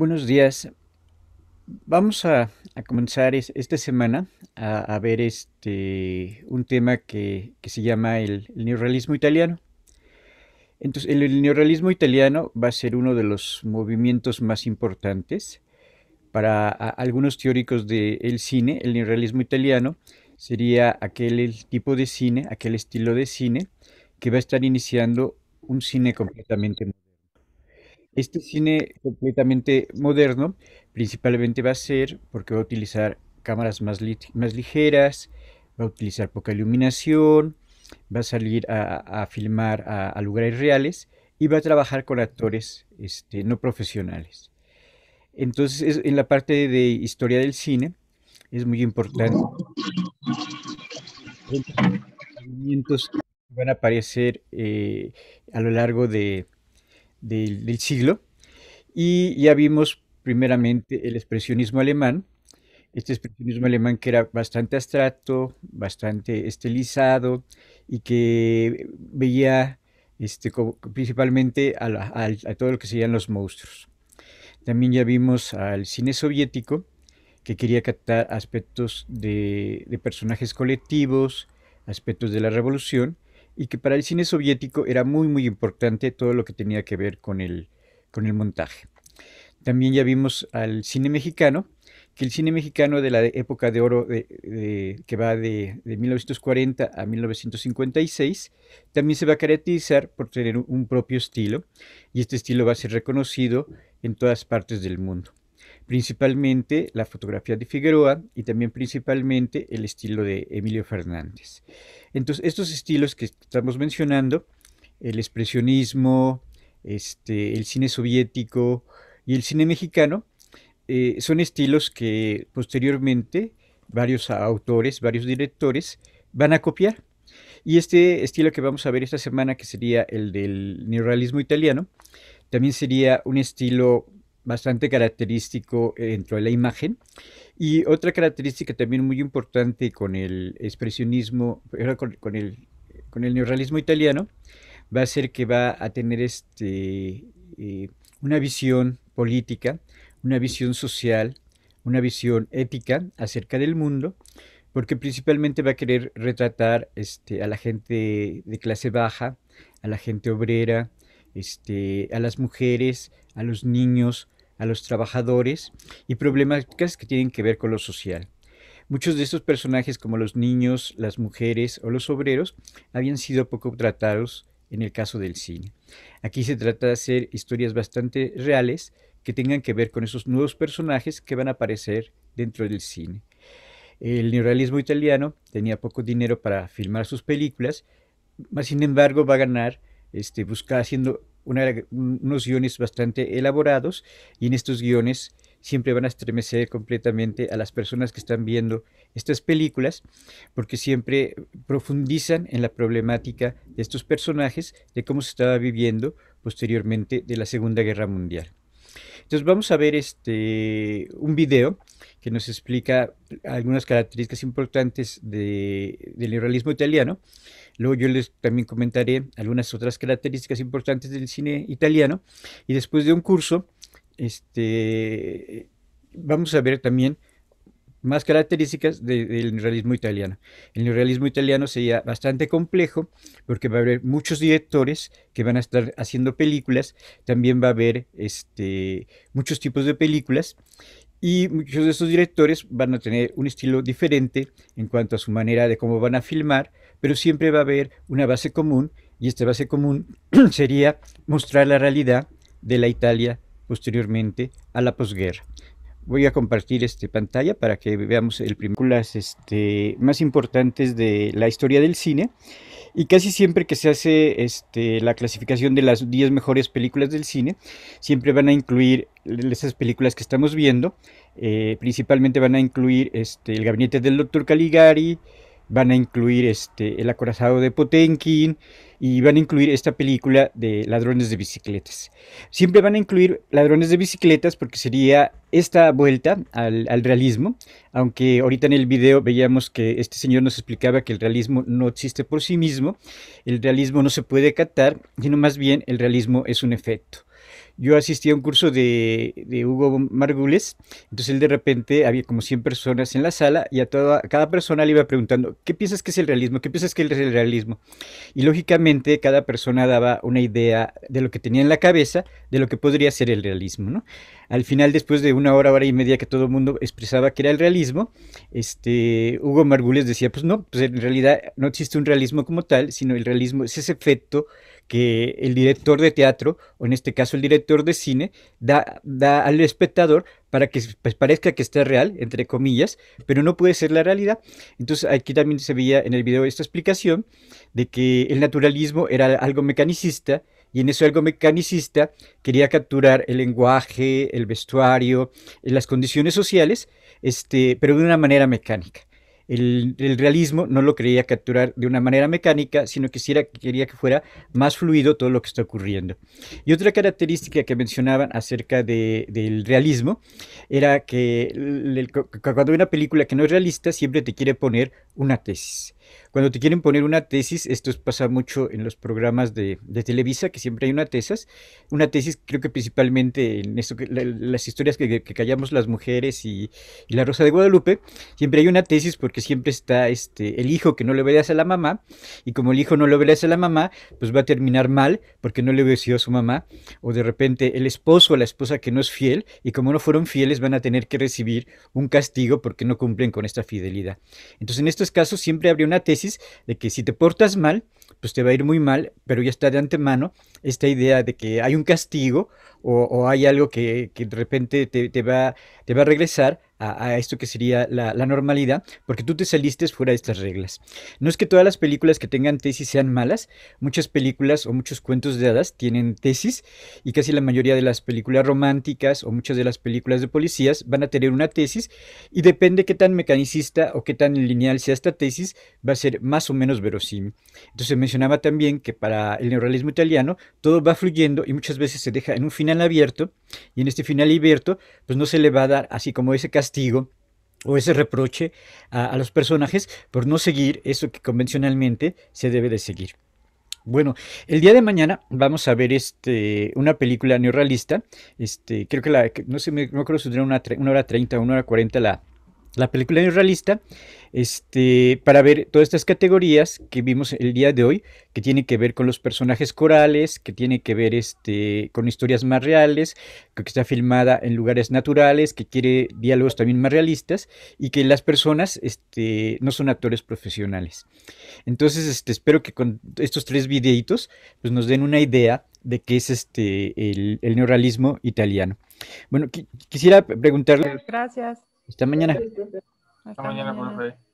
Buenos días. Vamos a, comenzar esta semana a, ver este, un tema que, se llama el, el neorrealismo italiano. Entonces, el, neorealismo neorrealismo italiano va a ser uno de los movimientos más importantes. Para algunos teóricos del cine, el neorrealismo italiano sería aquel tipo de cine, aquel estilo de cine que va a estar iniciando un cine completamente nuevo. Este cine completamente moderno principalmente va a ser porque va a utilizar cámaras más, ligeras, va a utilizar poca iluminación, va a salir a, filmar a, lugares reales y va a trabajar con actores este, no profesionales. Entonces, en la parte de historia del cine, es muy importante los van a aparecer eh, a lo largo de, del, siglo. Y ya vimos primeramente el expresionismo alemán, este expresionismo alemán que era bastante abstracto, bastante estilizado y que veía este, principalmente a, todo lo que serían los monstruos. También ya vimos al cine soviético que quería captar aspectos de personajes colectivos, aspectos de la revolución, y que para el cine soviético era muy muy importante todo lo que tenía que ver con el, montaje. También ya vimos al cine mexicano, que el cine mexicano de la época de oro que va de, de, 1940 a 1956 también se va a caracterizar por tener un propio estilo y este estilo va a ser reconocido en todas partes del mundo principalmente la fotografía de Figueroa y también principalmente el estilo de Emilio Fernández. Entonces, estos estilos que estamos mencionando, el expresionismo, este, el cine soviético y el cine mexicano, eh, son estilos que posteriormente varios autores, varios directores van a copiar. Y este estilo que vamos a ver esta semana, que sería el del neorrealismo italiano, también sería un estilo bastante característico eh, dentro de la imagen. Y otra característica también muy importante con el expresionismo, con, con el, con el neorrealismo italiano, va a ser que va a tener este, eh, una visión política, una visión social, una visión ética acerca del mundo, porque principalmente va a querer retratar este, a la gente de clase baja, a la gente obrera, este, a las mujeres, a los niños, a los trabajadores y problemáticas que tienen que ver con lo social. Muchos de estos personajes, como los niños, las mujeres o los obreros, habían sido poco tratados en el caso del cine. Aquí se trata de hacer historias bastante reales que tengan que ver con esos nuevos personajes que van a aparecer dentro del cine. El neorealismo italiano tenía poco dinero para filmar sus películas, mas sin embargo va a ganar este, haciendo unos guiones bastante elaborados y en estos guiones siempre van a estremecer completamente a las personas que están viendo estas películas, porque siempre profundizan en la problemática de estos personajes, de cómo se estaba viviendo posteriormente de la Segunda Guerra Mundial. Entonces vamos a ver este, un video que nos explica algunas características importantes del realismo italiano. Luego yo les también comentaré algunas otras características importantes del cine italiano. Y después de un curso, este, vamos a ver también más características del realismo italiano. El realismo italiano sería bastante complejo porque va a haber muchos directores que van a estar haciendo películas, también va a haber este, muchos tipos de películas y muchos de esos directores van a tener un estilo diferente en cuanto a su manera de cómo van a filmar, pero siempre va a haber una base común y esta base común sería mostrar la realidad de la Italia posteriormente a la posguerra voy a compartir este pantalla para que veamos el películas este, más importantes de la historia del cine. Y casi siempre que se hace este, la clasificación de las 10 mejores películas del cine, siempre van a incluir esas películas que estamos viendo. Eh, principalmente van a incluir este, El gabinete del doctor Caligari, van a incluir este, El acorazado de Potenkin, y van a incluir esta película de ladrones de bicicletas. Siempre van a incluir ladrones de bicicletas porque sería esta vuelta al, realismo, aunque ahorita en el video veíamos que este señor nos explicaba que el realismo no existe por sí mismo, el realismo no se puede catar, sino más bien el realismo es un efecto yo asistí a un curso de, Hugo Margules, entonces él de repente había como 100 personas en la sala y a toda, cada persona le iba preguntando, ¿qué piensas que es el realismo? ¿Qué piensas que es el realismo? Y lógicamente cada persona daba una idea de lo que tenía en la cabeza, de lo que podría ser el realismo, Al final, después de una hora, hora y media que todo el mundo expresaba que era el realismo, este, Hugo Margules decía, pues no, pues en realidad no existe un realismo como tal, sino el realismo es ese efecto que el director de teatro, o en este caso el director de cine, da, al espectador para que pues, parezca que esté real, entre comillas, pero no puede ser la realidad. Entonces aquí también se veía en el video esta explicación de que el naturalismo era algo mecanicista y en eso algo mecanicista quería capturar el lenguaje, el vestuario, las condiciones sociales, este, pero de una manera mecánica el, realismo no lo quería capturar de una manera mecánica, sino que quisiera, quería que fuera más fluido todo lo que está ocurriendo. Y otra característica que mencionaban acerca del realismo era que cuando hay una película que no es realista, siempre te quiere poner una tesis. Cuando te quieren poner una tesis, esto pasa mucho en los programas de, Televisa, que siempre hay una tesis. Una tesis creo que principalmente en esto las historias que, callamos las mujeres y, La Rosa de Guadalupe, siempre hay una tesis porque siempre está este, el hijo que no le obedece a la mamá y como el hijo no le obedece a la mamá, pues va a terminar mal porque no le obedeció a su mamá o de repente el esposo o la esposa que no es fiel y como no fueron fieles van a tener que recibir un castigo porque no cumplen con esta fidelidad. Entonces en estos casos siempre habría una tesis de que si te portas mal, pues te va a ir muy mal, pero ya está de antemano esta idea de que hay un castigo o, hay algo que, que de repente te, te, va, te va a regresar a, esto que sería la, normalidad, porque tú te saliste fuera de estas reglas. No es que todas las películas que tengan tesis sean malas, muchas películas o muchos cuentos de hadas tienen tesis y casi la mayoría de las películas románticas o muchas de las películas de policías van a tener una tesis y depende qué tan mecanicista o qué tan lineal sea esta tesis, va a ser más o menos verosímil. Entonces mencionaba también que para el neorrealismo italiano todo va fluyendo y muchas veces se deja en un final abierto y en este final abierto pues no se le va a dar así como ese caso castigo o ese reproche a, los personajes por no seguir eso que convencionalmente se debe de seguir. Bueno, el día de mañana vamos a ver este, una película neorrealista. Este, creo que la, no sé, no creo que tendría una, hora 30, una hora cuarenta la, la película neorrealista, este, para ver todas estas categorías que vimos el día de hoy, que tiene que ver con los personajes corales, que tiene que ver este, con historias más reales, que está filmada en lugares naturales, que quiere diálogos también más realistas y que las personas este, no son actores profesionales. Entonces, este, espero que con estos tres videitos pues, nos den una idea de qué es este, el, neorrealismo italiano. Bueno, quisiera preguntarle... Gracias. Hasta mañana. Hasta, mañana, profe.